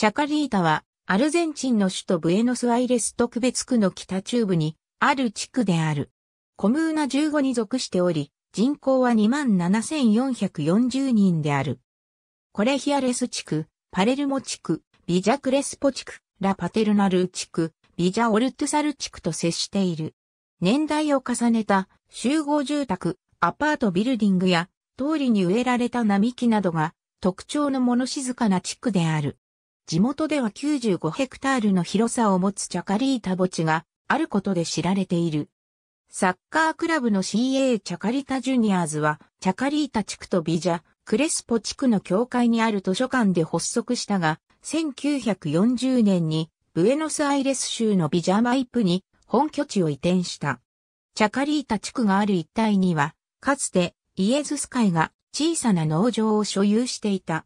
チャカリータは、アルゼンチンの首都ブエノスアイレス特別区の北中部に、ある地区である。コムーナ15に属しており、人口は27,440人である。コレヒアレス地区、パレルモ地区、ビジャクレスポ地区、ラパテルナル地区、ビジャオルトゥサル地区と接している。年代を重ねた集合住宅、アパートビルディングや通りに植えられた並木などが特徴の物静かな地区である。地元では95ヘクタールの広さを持つチャカリータ墓地があることで知られている。サッカークラブの CA チャカリタジュニアーズは、チャカリータ地区とビジャ、クレスポ地区の境界にある図書館で発足したが、1940年にブエノスアイレス州のビジャマイプに本拠地を移転した。チャカリータ地区がある一帯には、かつてイエズス会が小さな農場を所有していた。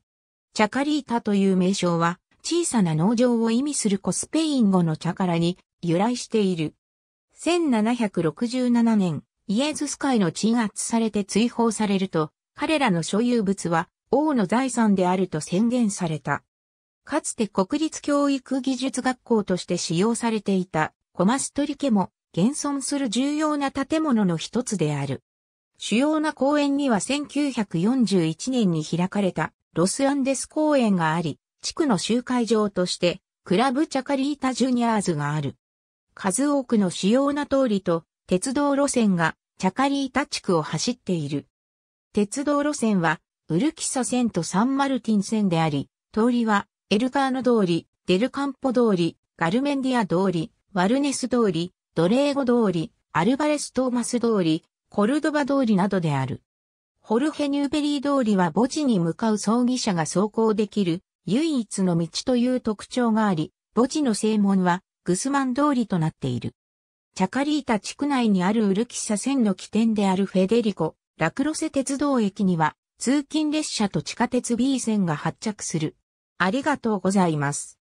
チャカリータという名称は、小さな農場を意味するコスペイン語のチャカラに由来している。1767年、イエズス会の鎮圧されて追放されると、彼らの所有物は王の財産であると宣言された。かつて国立教育技術学校として使用されていたコマストリケも現存する重要な建物の一つである。主要な公園には1941年に開かれたロスアンデス公園があり、地区の集会場として、クラブチャカリータジュニアーズがある。数多くの主要な通りと鉄道路線がチャカリータ地区を走っている。鉄道路線はウルキサ線とサンマルティン線であり、通りはエルカーノ通り、デルカンポ通り、ガルメンディア通り、ワルネス通り、ドレーゴ通り、アルバレス・トーマス通り、コルドバ通りなどである。ホルヘ・ニューベリー通りは墓地に向かう葬儀者が走行できる唯一の道という特徴があり、墓地の正門はグスマン通りとなっている。チャカリータ地区内にあるウルキサ線の起点であるフェデリコ、ラクロセ鉄道駅には通勤列車と地下鉄 B 線が発着する。ありがとうございます。